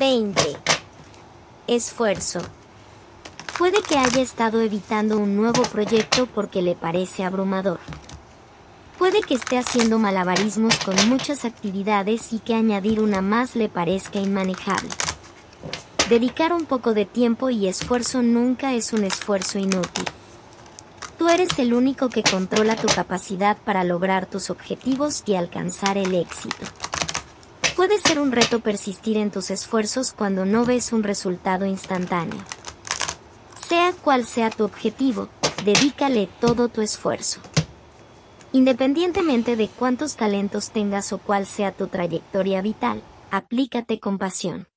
20. Esfuerzo. Puede que haya estado evitando un nuevo proyecto porque le parece abrumador. Puede que esté haciendo malabarismos con muchas actividades y que añadir una más le parezca inmanejable. Dedicar un poco de tiempo y esfuerzo nunca es un esfuerzo inútil. Tú eres el único que controla tu capacidad para lograr tus objetivos y alcanzar el éxito. Puede ser un reto persistir en tus esfuerzos cuando no ves un resultado instantáneo. Sea cual sea tu objetivo, dedícale todo tu esfuerzo. Independientemente de cuántos talentos tengas o cuál sea tu trayectoria vital, aplícate con pasión.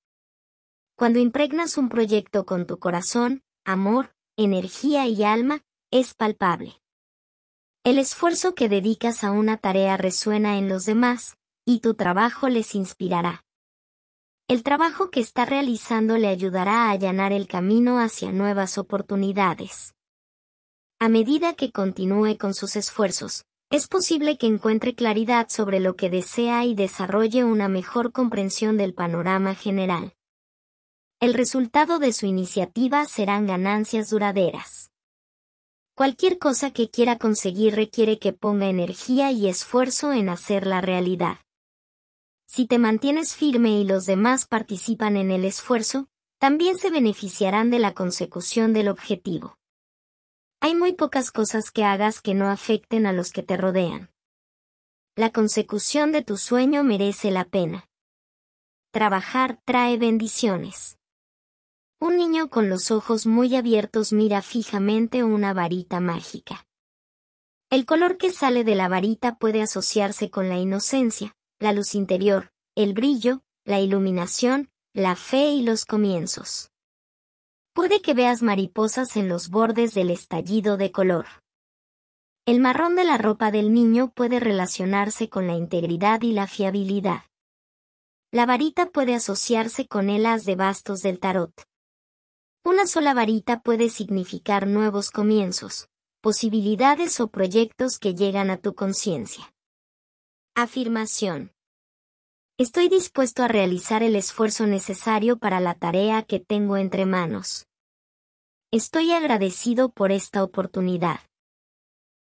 Cuando impregnas un proyecto con tu corazón, amor, energía y alma, es palpable. El esfuerzo que dedicas a una tarea resuena en los demás, y tu trabajo les inspirará. El trabajo que está realizando le ayudará a allanar el camino hacia nuevas oportunidades. A medida que continúe con sus esfuerzos, es posible que encuentre claridad sobre lo que desea y desarrolle una mejor comprensión del panorama general. El resultado de su iniciativa serán ganancias duraderas. Cualquier cosa que quiera conseguir requiere que ponga energía y esfuerzo en hacerla realidad. Si te mantienes firme y los demás participan en el esfuerzo, también se beneficiarán de la consecución del objetivo. Hay muy pocas cosas que hagas que no afecten a los que te rodean. La consecución de tu sueño merece la pena. Trabajar trae bendiciones. Un niño con los ojos muy abiertos mira fijamente una varita mágica. El color que sale de la varita puede asociarse con la inocencia, la luz interior, el brillo, la iluminación, la fe y los comienzos. Puede que veas mariposas en los bordes del estallido de color. El marrón de la ropa del niño puede relacionarse con la integridad y la fiabilidad. La varita puede asociarse con el de bastos del tarot. Una sola varita puede significar nuevos comienzos, posibilidades o proyectos que llegan a tu conciencia. Afirmación. Estoy dispuesto a realizar el esfuerzo necesario para la tarea que tengo entre manos. Estoy agradecido por esta oportunidad.